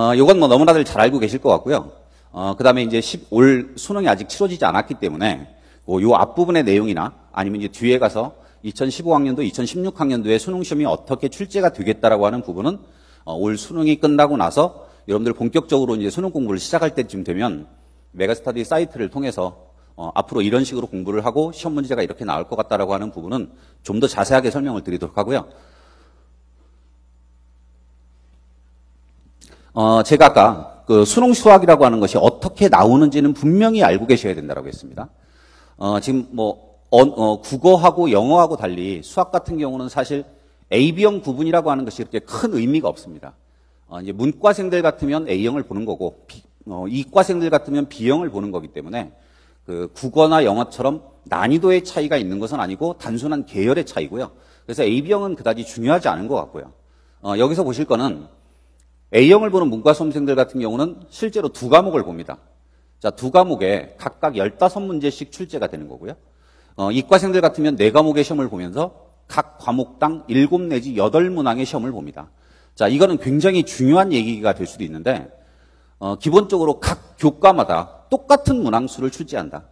어, 이건 뭐 너무나들 잘 알고 계실 것 같고요. 어, 그 다음에 이제 10, 올 수능이 아직 치러지지 않았기 때문에 뭐요 앞부분의 내용이나 아니면 이제 뒤에 가서 2015학년도, 2016학년도에 수능 시험이 어떻게 출제가 되겠다라고 하는 부분은 어, 올 수능이 끝나고 나서 여러분들 본격적으로 이제 수능 공부를 시작할 때쯤 되면 메가스터디 사이트를 통해서 어, 앞으로 이런 식으로 공부를 하고 시험 문제가 이렇게 나올 것 같다라고 하는 부분은 좀 더 자세하게 설명을 드리도록 하고요. 어, 제가 아까 그 수능 수학이라고 하는 것이 어떻게 나오는지는 분명히 알고 계셔야 된다고 했습니다. 어, 지금 뭐 어, 어, 국어하고 영어하고 달리 수학 같은 경우는 사실 AB형 구분이라고 하는 것이 그렇게큰 의미가 없습니다. 어, 이제 문과생들 같으면 A형을 보는 거고 B, 어, 이과생들 같으면 B형을 보는 거기 때문에 그 국어나 영어처럼 난이도의 차이가 있는 것은 아니고 단순한 계열의 차이고요. 그래서 AB형은 그다지 중요하지 않은 것 같고요. 어, 여기서 보실 거는 A형을 보는 문과 수험생들 같은 경우는 실제로 두 과목을 봅니다. 자, 두 과목에 각각 15문제씩 출제가 되는 거고요. 어, 이과생들 같으면 네 과목의 시험을 보면서 각 과목당 7 내지 8문항의 시험을 봅니다. 자, 이거는 굉장히 중요한 얘기가 될 수도 있는데 어, 기본적으로 각 교과마다 똑같은 문항수를 출제한다.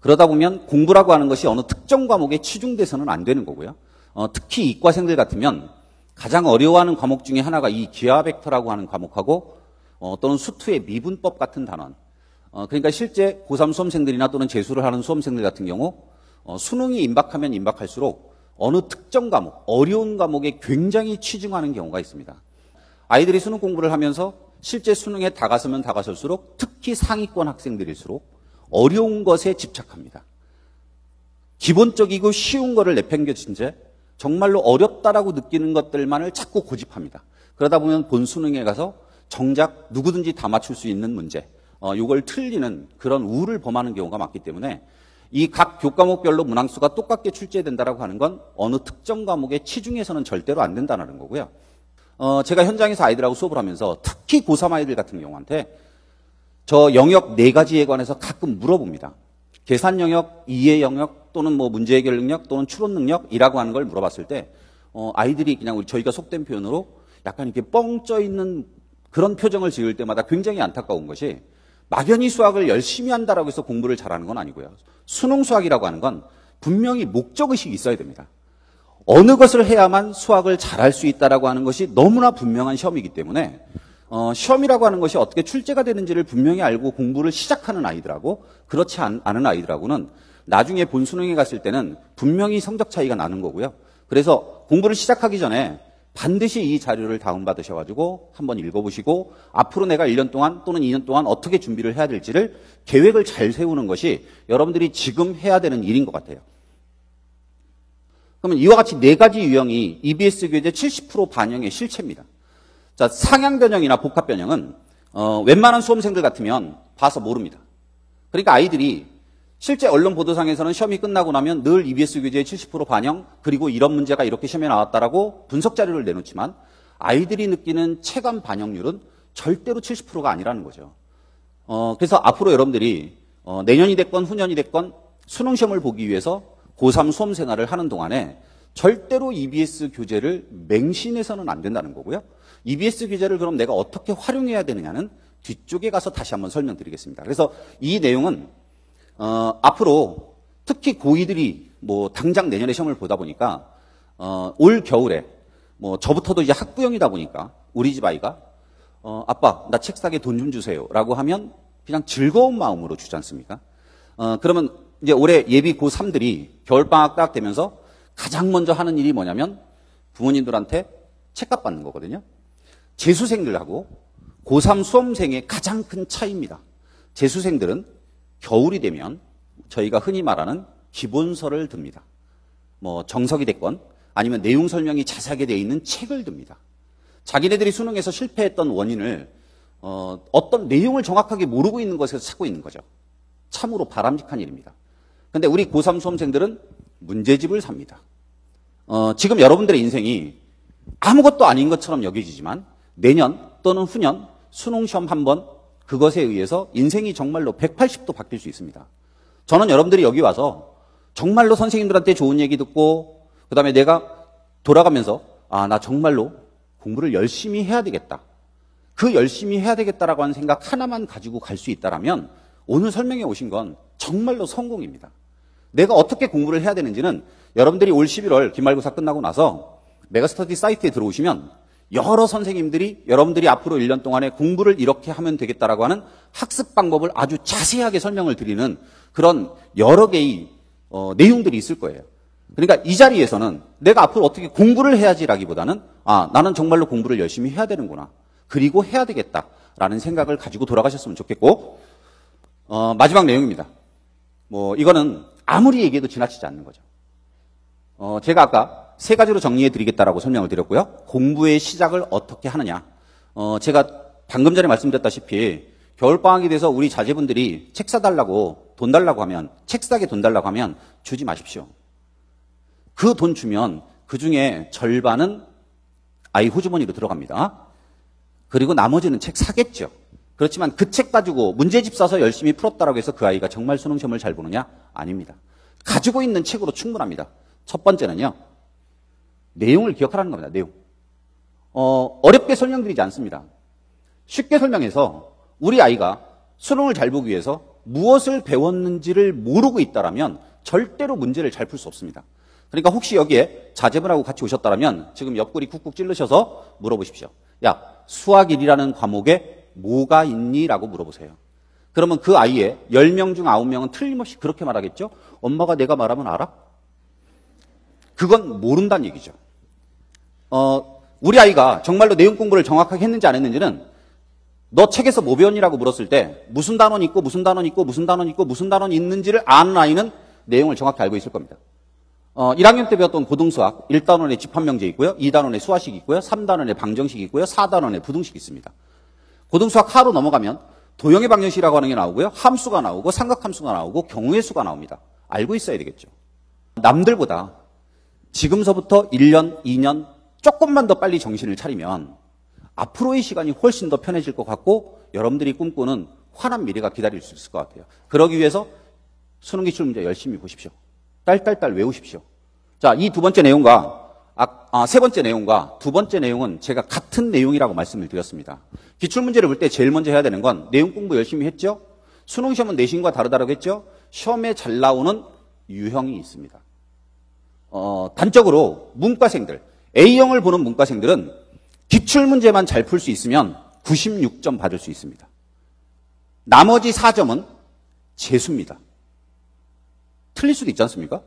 그러다 보면 공부라고 하는 것이 어느 특정 과목에 치중돼서는 안 되는 거고요. 어, 특히 이과생들 같으면 가장 어려워하는 과목 중에 하나가 이 기하 벡터라고 하는 과목하고 어, 또는 수투의 미분법 같은 단원. 어, 그러니까 실제 고3 수험생들이나 또는 재수를 하는 수험생들 같은 경우 어, 수능이 임박하면 임박할수록 어느 특정 과목, 어려운 과목에 굉장히 치중하는 경우가 있습니다. 아이들이 수능 공부를 하면서 실제 수능에 다가서면 다가설수록 특히 상위권 학생들일수록 어려운 것에 집착합니다. 기본적이고 쉬운 거를 내팽겨친 채 정말로 어렵다라고 느끼는 것들만을 자꾸 고집합니다. 그러다 보면 본수능에 가서 정작 누구든지 다 맞출 수 있는 문제, 어, 이걸 틀리는 그런 우를 범하는 경우가 많기 때문에 이 각 교과목별로 문항수가 똑같게 출제된다라고 하는 건 어느 특정 과목에 치중해서는 절대로 안 된다는 거고요. 어, 제가 현장에서 아이들하고 수업을 하면서 특히 고3 아이들 같은 경우한테 저 영역 네 가지에 관해서 가끔 물어봅니다. 계산 영역, 이해 영역, 또는 뭐 문제 해결 능력 또는 추론 능력이라고 하는 걸 물어봤을 때 어, 아이들이 그냥 저희가 속된 표현으로 약간 이렇게 뻥 쪄 있는 그런 표정을 지을 때마다 굉장히 안타까운 것이 막연히 수학을 열심히 한다라고 해서 공부를 잘하는 건 아니고요. 수능 수학이라고 하는 건 분명히 목적의식이 있어야 됩니다. 어느 것을 해야만 수학을 잘할 수 있다라고 하는 것이 너무나 분명한 시험이기 때문에 어, 시험이라고 하는 것이 어떻게 출제가 되는지를 분명히 알고 공부를 시작하는 아이들하고 그렇지 않, 않은 아이들하고는 나중에 본수능에 갔을 때는 분명히 성적 차이가 나는 거고요. 그래서 공부를 시작하기 전에 반드시 이 자료를 다운받으셔가지고 한번 읽어보시고 앞으로 내가 1년 동안 또는 2년 동안 어떻게 준비를 해야 될지를 계획을 잘 세우는 것이 여러분들이 지금 해야 되는 일인 것 같아요. 그러면 이와 같이 네 가지 유형이 EBS 교재 70% 반영의 실체입니다. 자, 상향 변형이나 복합 변형은 어, 웬만한 수험생들 같으면 봐서 모릅니다. 그러니까 아이들이 실제 언론 보도상에서는 시험이 끝나고 나면 늘 EBS 교재의 70% 반영 그리고 이런 문제가 이렇게 시험에 나왔다라고 분석 자료를 내놓지만 아이들이 느끼는 체감 반영률은 절대로 70%가 아니라는 거죠. 어, 그래서 앞으로 여러분들이 어, 내년이 됐건 후년이 됐건 수능 시험을 보기 위해서 고3 수험 생활을 하는 동안에 절대로 EBS 교재를 맹신해서는 안 된다는 거고요. EBS 교재를 그럼 내가 어떻게 활용해야 되느냐는 뒤쪽에 가서 다시 한번 설명드리겠습니다. 그래서 이 내용은 어, 앞으로 특히 고2들이 뭐 당장 내년에 시험을 보다 보니까 어, 올 겨울에 뭐 저부터도 이제 학부형이다 보니까 우리 집 아이가 어, 아빠 나책 사게 돈 좀 주세요라고 하면 그냥 즐거운 마음으로 주지 않습니까? 어, 그러면 이제 올해 예비 고3들이 겨울방학 딱 되면서 가장 먼저 하는 일이 뭐냐면 부모님들한테 책값 받는 거거든요. 재수생들하고 고3 수험생의 가장 큰 차이입니다. 재수생들은 겨울이 되면 저희가 흔히 말하는 기본서를 듭니다. 뭐 정석이 됐건 아니면 내용 설명이 자세하게 되어 있는 책을 듭니다. 자기네들이 수능에서 실패했던 원인을 어, 어떤 내용을 정확하게 모르고 있는 것에서 찾고 있는 거죠. 참으로 바람직한 일입니다. 근데 우리 고3 수험생들은 문제집을 삽니다. 어, 지금 여러분들의 인생이 아무것도 아닌 것처럼 여겨지지만 내년 또는 후년 수능시험 한번 그것에 의해서 인생이 정말로 180도 바뀔 수 있습니다. 저는 여러분들이 여기 와서 정말로 선생님들한테 좋은 얘기 듣고 그다음에 내가 돌아가면서 아, 나 정말로 공부를 열심히 해야 되겠다. 그 열심히 해야 되겠다라고 하는 생각 하나만 가지고 갈 수 있다라면 오늘 설명해 오신 건 정말로 성공입니다. 내가 어떻게 공부를 해야 되는지는 여러분들이 올 11월 기말고사 끝나고 나서 메가스터디 사이트에 들어오시면 여러 선생님들이 여러분들이 앞으로 1년 동안에 공부를 이렇게 하면 되겠다라고 하는 학습 방법을 아주 자세하게 설명을 드리는 그런 여러 개의 어, 내용들이 있을 거예요. 그러니까 이 자리에서는 내가 앞으로 어떻게 공부를 해야지라기보다는 아 나는 정말로 공부를 열심히 해야 되는구나 그리고 해야 되겠다라는 생각을 가지고 돌아가셨으면 좋겠고 어, 마지막 내용입니다. 뭐 이거는 아무리 얘기해도 지나치지 않는 거죠. 어, 제가 아까 세 가지로 정리해 드리겠다라고 설명을 드렸고요. 공부의 시작을 어떻게 하느냐. 어, 제가 방금 전에 말씀드렸다시피 겨울방학이 돼서 우리 자제분들이 책 사달라고 돈 달라고 하면 책 사게 돈 달라고 하면 주지 마십시오. 그 돈 주면 그 중에 절반은 아이 호주머니로 들어갑니다. 그리고 나머지는 책 사겠죠. 그렇지만 그 책 가지고 문제집 사서 열심히 풀었다라고 해서 그 아이가 정말 수능 시험을 잘 보느냐? 아닙니다. 가지고 있는 책으로 충분합니다. 첫 번째는요. 내용을 기억하라는 겁니다. 내용. 어, 어렵게 설명드리지 않습니다. 쉽게 설명해서 우리 아이가 수능을 잘 보기 위해서 무엇을 배웠는지를 모르고 있다라면 절대로 문제를 잘 풀 수 없습니다. 그러니까 혹시 여기에 자제분하고 같이 오셨다면 지금 옆구리 쿡쿡 찔르셔서 물어보십시오. 야, 수학 1이라는 과목에 뭐가 있니? 라고 물어보세요. 그러면 그 아이의 10명 중 9명은 틀림없이 그렇게 말하겠죠? 엄마가 내가 말하면 알아? 그건 모른다는 얘기죠. 어, 우리 아이가 정말로 내용 공부를 정확하게 했는지 안 했는지는 너 책에서 뭐 배웠니라고 물었을 때 무슨 단원 있고 무슨 단원 있고 무슨 단원 있고 무슨 단원 있는지를 아는 아이는 내용을 정확히 알고 있을 겁니다. 어, 1학년 때 배웠던 고등수학 1단원에 집합명제 있고요. 2단원에 수화식 있고요. 3단원에 방정식 있고요. 4단원에 부등식 있습니다. 고등수학 하로 넘어가면 도형의 방정식이라고 하는 게 나오고요. 함수가 나오고 삼각함수가 나오고 경우의 수가 나옵니다. 알고 있어야 되겠죠. 남들보다 지금서부터 1년, 2년, 조금만 더 빨리 정신을 차리면 앞으로의 시간이 훨씬 더 편해질 것 같고 여러분들이 꿈꾸는 환한 미래가 기다릴 수 있을 것 같아요. 그러기 위해서 수능 기출 문제 열심히 보십시오. 딸딸딸 외우십시오. 자, 이 두 번째 내용과 아, 아, 세 번째 내용과 두 번째 내용은 제가 같은 내용이라고 말씀을 드렸습니다. 기출 문제를 볼 때 제일 먼저 해야 되는 건 내용 공부 열심히 했죠. 수능 시험은 내신과 다르다고 했죠. 시험에 잘 나오는 유형이 있습니다. 어, 단적으로 문과생들 A형을 보는 문과생들은 기출문제만 잘 풀 수 있으면 96점 받을 수 있습니다. 나머지 4점은 재수입니다. 틀릴 수도 있지 않습니까?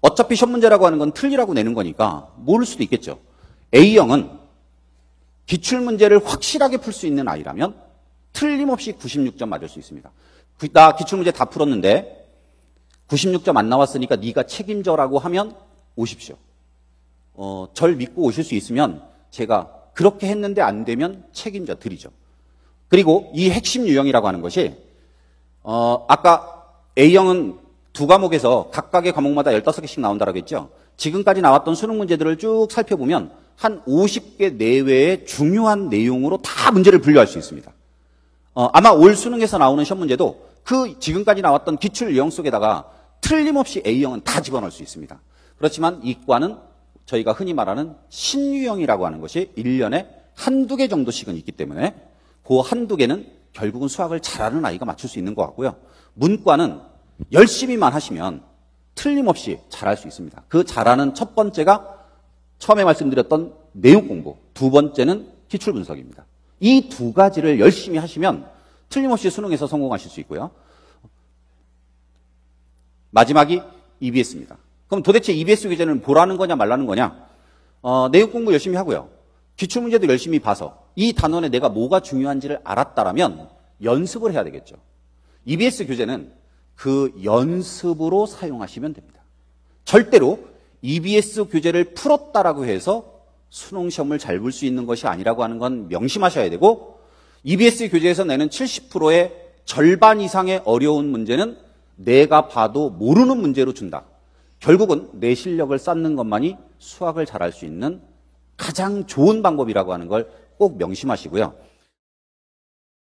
어차피 시험 문제라고 하는 건 틀리라고 내는 거니까 모를 수도 있겠죠. A형은 기출 문제를 확실하게 풀 수 있는 아이라면 틀림없이 96점 맞을 수 있습니다. 그, 나 기출 문제 다 풀었는데 96점 안 나왔으니까 네가 책임져라고 하면 오십시오. 어, 절 믿고 오실 수 있으면 제가 그렇게 했는데 안 되면 책임져 드리죠. 그리고 이 핵심 유형이라고 하는 것이 어, 아까 A형은 두 과목에서 각각의 과목마다 15개씩 나온다라고 했죠. 지금까지 나왔던 수능 문제들을 쭉 살펴보면 한 50개 내외의 중요한 내용으로 다 문제를 분류할 수 있습니다. 어, 아마 올 수능에서 나오는 시험 문제도 그 지금까지 나왔던 기출 유형 속에다가 틀림없이 A형은 다 집어넣을 수 있습니다. 그렇지만 이과는 저희가 흔히 말하는 신유형이라고 하는 것이 1년에 한두 개 정도씩은 있기 때문에 그 한두 개는 결국은 수학을 잘하는 아이가 맞출 수 있는 것 같고요. 문과는 열심히만 하시면 틀림없이 잘할 수 있습니다. 그 잘하는 첫 번째가 처음에 말씀드렸던 내용 공부, 두 번째는 기출 분석입니다. 이 두 가지를 열심히 하시면 틀림없이 수능에서 성공하실 수 있고요. 마지막이 EBS입니다. 그럼 도대체 EBS 교재는 보라는 거냐 말라는 거냐? 어, 내용 공부 열심히 하고요. 기출 문제도 열심히 봐서 이 단원에 내가 뭐가 중요한지를 알았다라면 연습을 해야 되겠죠. EBS 교재는 그 연습으로 사용하시면 됩니다. 절대로 EBS 교재를 풀었다라고 해서 수능 시험을 잘 볼 수 있는 것이 아니라고 하는 건 명심하셔야 되고 EBS 교재에서 내는 70%의 절반 이상의 어려운 문제는 내가 봐도 모르는 문제로 준다. 결국은 내 실력을 쌓는 것만이 수학을 잘할 수 있는 가장 좋은 방법이라고 하는 걸 꼭 명심하시고요.